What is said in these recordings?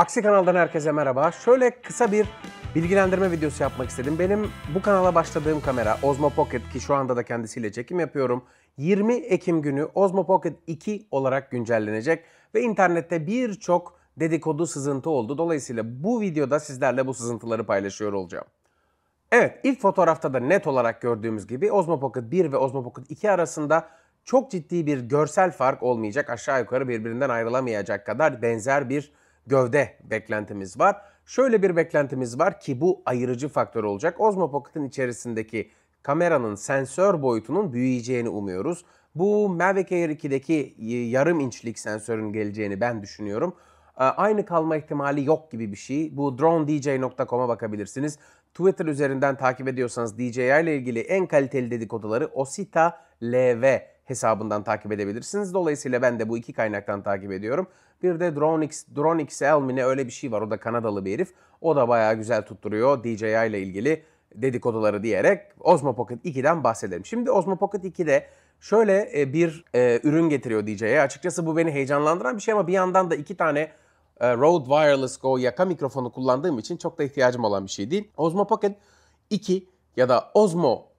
Aksi kanaldan herkese merhaba. Şöyle kısa bir bilgilendirme videosu yapmak istedim. Benim bu kanala başladığım kamera Osmo Pocket ki şu anda da kendisiyle çekim yapıyorum. 20 Ekim günü Osmo Pocket 2 olarak güncellenecek ve internette birçok dedikodu sızıntı oldu. Dolayısıyla bu videoda sizlerle bu sızıntıları paylaşıyor olacağım. Evet ilk fotoğrafta da net olarak gördüğümüz gibi Osmo Pocket 1 ve Osmo Pocket 2 arasında çok ciddi bir görsel fark olmayacak. Aşağı yukarı birbirinden ayrılamayacak kadar benzer bir gövde beklentimiz var. Şöyle bir beklentimiz var ki bu ayırıcı faktör olacak. Osmo Pocket'ın içerisindeki kameranın sensör boyutunun büyüyeceğini umuyoruz. Bu Mavic Air 2'deki e, yarım inçlik sensörün geleceğini ben düşünüyorum. E, aynı kalma ihtimali yok gibi bir şey. Bu dronedj.com'a bakabilirsiniz. Twitter üzerinden takip ediyorsanız DJI ile ilgili en kaliteli dedikoduları Osita LV hesabından takip edebilirsiniz. Dolayısıyla ben de bu iki kaynaktan takip ediyorum. Bir de Dronix, Dronix Elmine öyle bir şey var. O da Kanadalı bir herif. O da bayağı güzel tutturuyor DJI ile ilgili dedikoduları diyerek Osmo Pocket 2'den bahsedelim. Şimdi Osmo Pocket 2'de şöyle e, bir e, ürün getiriyor DJI. Açıkçası bu beni heyecanlandıran bir şey ama bir yandan da iki tane e, Rode Wireless Go yaka mikrofonu kullandığım için çok da ihtiyacım olan bir şey değil. Osmo Pocket 2 ya da Osmo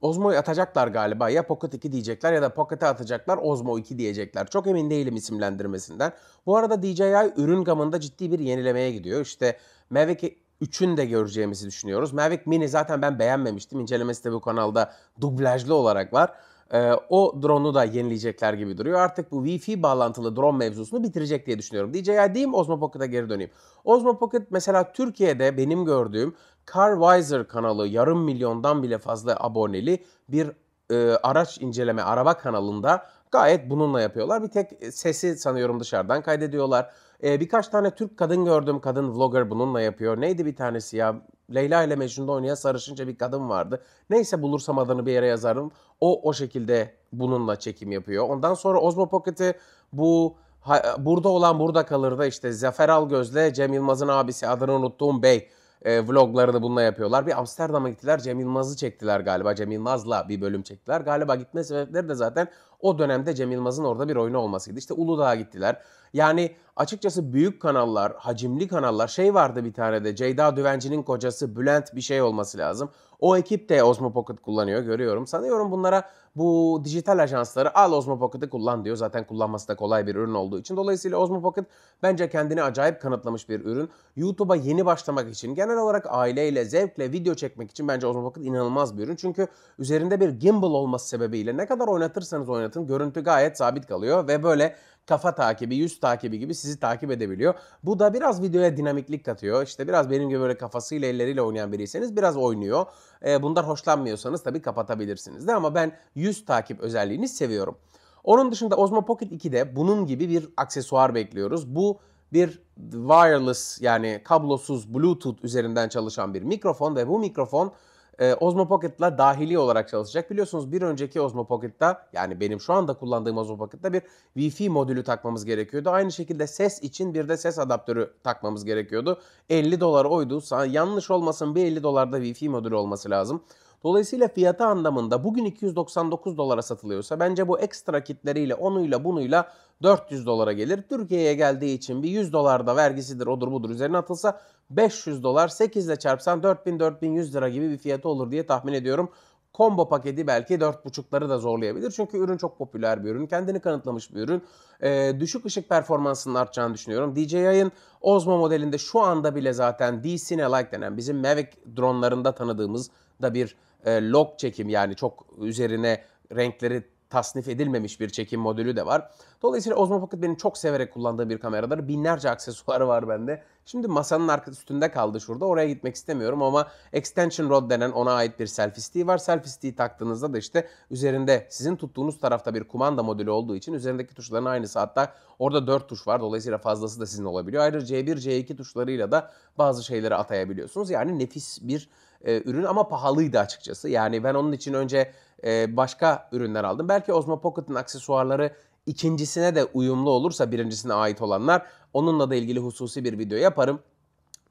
Ozmo'yu atacaklar galiba. Ya Pocket 2 diyecekler ya da Pocket'e atacaklar Ozmo 2 diyecekler. Çok emin değilim isimlendirmesinden. Bu arada DJI ürün gamında ciddi bir yenilemeye gidiyor. İşte Mavic 3'ün de göreceğimizi düşünüyoruz. Mavic Mini zaten ben beğenmemiştim. İncelemesi de bu kanalda dublajlı olarak var. E, o drone'u da yenileyecekler gibi duruyor. Artık bu Wi-Fi bağlantılı drone mevzusunu bitirecek diye düşünüyorum. DJI diyeyim Osmo Pocket'a geri döneyim. Osmo Pocket mesela Türkiye'de benim gördüğüm CarWiser kanalı yarım milyondan bile fazla aboneli bir e, araç inceleme, araba kanalında Gayet bununla yapıyorlar. Bir tek e, sesi sanıyorum dışarıdan kaydediyorlar. Ee, birkaç tane Türk kadın gördüm. Kadın vlogger bununla yapıyor. Neydi bir tanesi ya? Leyla ile Mecnun'da oynayan sarışınca bir kadın vardı. Neyse bulursam adını bir yere yazarım. O o şekilde bununla çekim yapıyor. Ondan sonra Ozmo Pocket'i bu ha, burada olan burada kalır da işte Zafer Algöz'le Cem Yılmaz'ın abisi adını unuttuğum bey e, vloglarını bununla yapıyorlar. Bir Amsterdam'a gittiler Cem Yılmaz'ı çektiler galiba. Cem Yılmaz'la bir bölüm çektiler. Galiba gitme sebepleri de zaten o dönemde Cem Yılmaz'ın orada bir oyunu olmasıydı. İşte Uludağ'a gittiler. Yani açıkçası büyük kanallar, hacimli kanallar şey vardı bir tane de Ceyda Düvenci'nin kocası Bülent bir şey olması lazım. O ekip de Osmo Pocket kullanıyor görüyorum. Sanıyorum bunlara bu dijital ajansları al Osmo Pocket'ı kullan diyor. Zaten kullanması da kolay bir ürün olduğu için. Dolayısıyla Osmo Pocket bence kendini acayip kanıtlamış bir ürün. YouTube'a yeni başlamak için genel olarak aileyle, zevkle video çekmek için bence Osmo Pocket inanılmaz bir ürün. Çünkü üzerinde bir gimbal olması sebebiyle ne kadar oynatırsanız oynatın yaratın. Görüntü gayet sabit kalıyor ve böyle kafa takibi, yüz takibi gibi sizi takip edebiliyor. Bu da biraz videoya dinamiklik katıyor. İşte biraz benim gibi böyle kafasıyla elleriyle oynayan biriyseniz biraz oynuyor. E, bundan hoşlanmıyorsanız tabii kapatabilirsiniz de ama ben yüz takip özelliğini seviyorum. Onun dışında Osmo Pocket 2'de bunun gibi bir aksesuar bekliyoruz. Bu bir wireless yani kablosuz Bluetooth üzerinden çalışan bir mikrofon ve bu mikrofon e, Osmo Pocket'la dahili olarak çalışacak. Biliyorsunuz bir önceki Osmo Pocket'ta yani benim şu anda kullandığım Osmo Pocket'ta bir Wi-Fi modülü takmamız gerekiyordu. Aynı şekilde ses için bir de ses adaptörü takmamız gerekiyordu. 50 dolar oydu. Yanlış olmasın bir 50 dolarda Wi-Fi modülü olması lazım. Dolayısıyla fiyatı anlamında bugün 299 dolara satılıyorsa bence bu ekstra kitleriyle onuyla bunuyla 400 dolara gelir. Türkiye'ye geldiği için bir 100 dolar da vergisidir odur budur üzerine atılsa 500 dolar 8 ile çarpsan 4000-4100 lira gibi bir fiyatı olur diye tahmin ediyorum. Combo paketi belki 4.5'ları da zorlayabilir. Çünkü ürün çok popüler bir ürün. Kendini kanıtlamış bir ürün. E, düşük ışık performansının artacağını düşünüyorum. DJI'ın Osmo modelinde şu anda bile zaten D-Cine Like denen bizim Mavic dronlarında tanıdığımız da bir e, log çekim yani çok üzerine renkleri tasnif edilmemiş bir çekim modülü de var. Dolayısıyla Osmo Pocket benim çok severek kullandığım bir kameradır. Binlerce aksesuarı var bende. Şimdi masanın arka üstünde kaldı şurada. Oraya gitmek istemiyorum ama extension rod denen ona ait bir selfie stick var. Selfie stick'i taktığınızda da işte üzerinde sizin tuttuğunuz tarafta bir kumanda modülü olduğu için üzerindeki tuşların aynısı. Hatta orada 4 tuş var. Dolayısıyla fazlası da sizin olabiliyor. Ayrıca C1, C2 tuşlarıyla da bazı şeyleri atayabiliyorsunuz. Yani nefis bir e, ürün ama pahalıydı açıkçası. Yani ben onun için önce e, başka ürünler aldım. Belki Osmo Pocket'ın aksesuarları ikincisine de uyumlu olursa birincisine ait olanlar onunla da ilgili hususi bir video yaparım.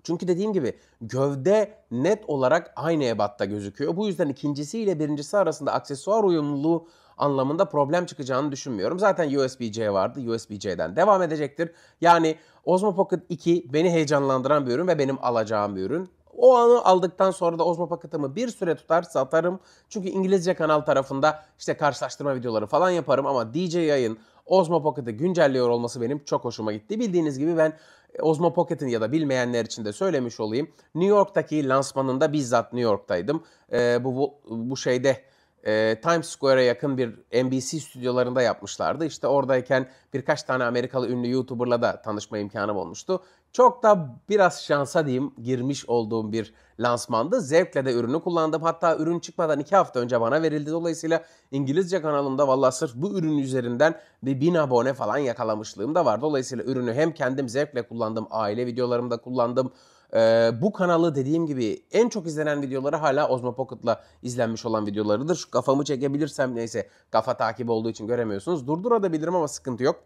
Çünkü dediğim gibi gövde net olarak aynı ebatta gözüküyor. Bu yüzden ikincisi ile birincisi arasında aksesuar uyumluluğu anlamında problem çıkacağını düşünmüyorum. Zaten USB-C vardı. USB-C'den devam edecektir. Yani Osmo Pocket 2 beni heyecanlandıran bir ürün ve benim alacağım bir ürün. O anı aldıktan sonra da Ozmo Pocket'ımı bir süre tutarsa atarım. Çünkü İngilizce kanal tarafında işte karşılaştırma videoları falan yaparım ama DJ Yay'ın Ozmo Pocket'i güncelliyor olması benim çok hoşuma gitti. Bildiğiniz gibi ben e, Ozmo Pocket'in ya da bilmeyenler için de söylemiş olayım. New York'taki lansmanında bizzat New York'taydım. Ee, bu, bu, bu şeyde e, Times Square'a yakın bir NBC stüdyolarında yapmışlardı. İşte oradayken birkaç tane Amerikalı ünlü YouTuber'la da tanışma imkanı olmuştu. Çok da biraz şansa diyeyim girmiş olduğum bir lansmandı. Zevkle de ürünü kullandım. Hatta ürün çıkmadan iki hafta önce bana verildi. Dolayısıyla İngilizce kanalımda valla sırf bu ürün üzerinden bir bin abone falan yakalamışlığım da var. Dolayısıyla ürünü hem kendim zevkle kullandım, aile videolarımda kullandım. Ee, bu kanalı dediğim gibi en çok izlenen videoları hala Ozma Pocket'la izlenmiş olan videolarıdır. Şu kafamı çekebilirsem neyse kafa takibi olduğu için göremiyorsunuz. Durdurabilirim ama sıkıntı yok.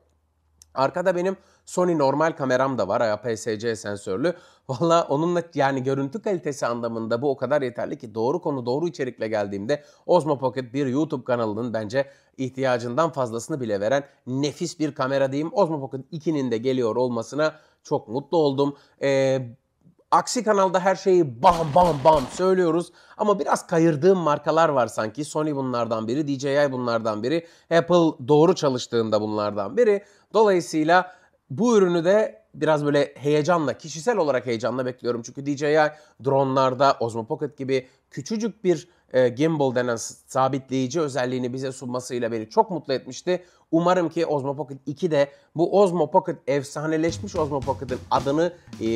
Arkada benim Sony normal kameram da var APS-C sensörlü. Valla onunla yani görüntü kalitesi anlamında bu o kadar yeterli ki doğru konu doğru içerikle geldiğimde Osmo Pocket bir YouTube kanalının bence ihtiyacından fazlasını bile veren nefis bir kamera diyeyim. Osmo Pocket 2'nin de geliyor olmasına çok mutlu oldum. Ee, Aksi kanalda her şeyi bam bam bam söylüyoruz ama biraz kayırdığım markalar var sanki. Sony bunlardan biri, DJI bunlardan biri, Apple doğru çalıştığında bunlardan biri. Dolayısıyla bu ürünü de biraz böyle heyecanla, kişisel olarak heyecanla bekliyorum. Çünkü DJI dronlarda, Osmo Pocket gibi küçücük bir e, gimbal denen sabitleyici özelliğini bize sunmasıyla beni çok mutlu etmişti. Umarım ki Osmo Pocket 2 de bu Osmo Pocket efsaneleşmiş Osmo Pocket'ın adını e,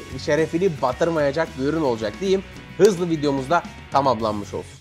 şerefini batırmayacak bir ürün olacak diyeyim. Hızlı videomuzda tamamlanmış olsun.